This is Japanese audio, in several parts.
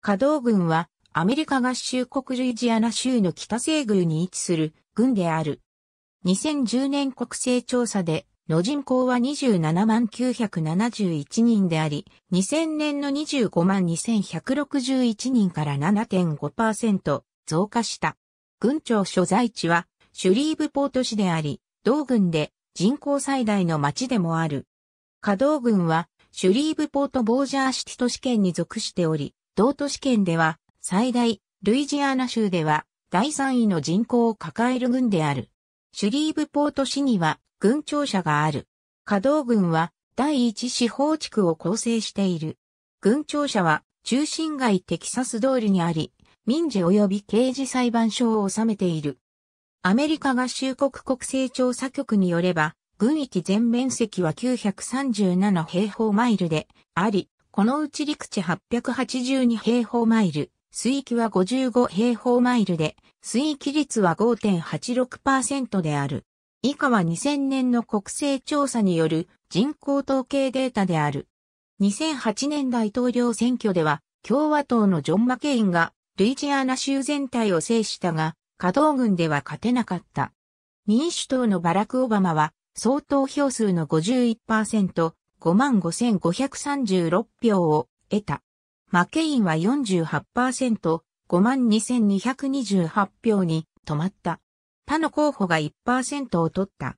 稼働軍はアメリカ合衆国ルイジアナ州の北西宮に位置する軍である。2010年国勢調査での人口は27万971人であり、2000年の25万2161人から7.5%増加した。軍庁所在地はシュリーブポート市であり、同軍で人口最大の町でもある。稼働軍はシュリーブポートボージャーシティ都市圏に属しており、同都市圏では最大、ルイジアナ州では第3位の人口を抱える軍である。シュリーブポート市には軍庁舎がある。稼働軍は第1司方地区を構成している。軍庁舎は中心街テキサス通りにあり、民事及び刑事裁判所を治めている。アメリカ合衆国国勢調査局によれば、軍域全面積は937平方マイルであり、このうち陸地882平方マイル、水域は55平方マイルで、水域率は5.86%である。以下は2000年の国勢調査による人口統計データである。2008年大統領選挙では、共和党のジョン・マケインがルイジアナ州全体を制したが、稼働軍では勝てなかった。民主党のバラク・オバマは、総投票数の51%、55,536票を得た。マケインは48%、52,228票に止まった。他の候補が1%を取った。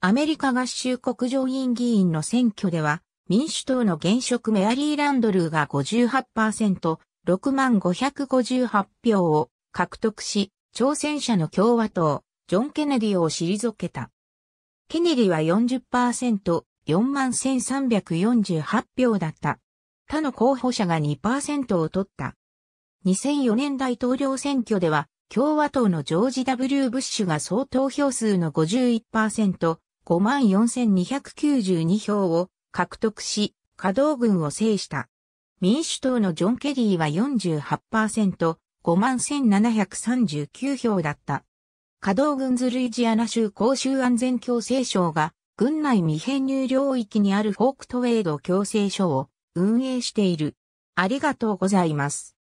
アメリカ合衆国上院議員の選挙では、民主党の現職メアリー・ランドルーが58%、65,558票を獲得し、挑戦者の共和党、ジョン・ケネディを退けた。ケネディは40%、41,348票だった。他の候補者が2%を取った。2004年大統領選挙では、共和党のジョージ・ W・ ブッシュが総投票数の51%、54,292票を獲得し、稼働軍を制した。民主党のジョン・ケリーは48%、51,739票だった。稼働軍ズルイジアナ州公衆安全強制省が軍内未編入領域にあるフォークトウェイド強制所を運営している。ありがとうございます。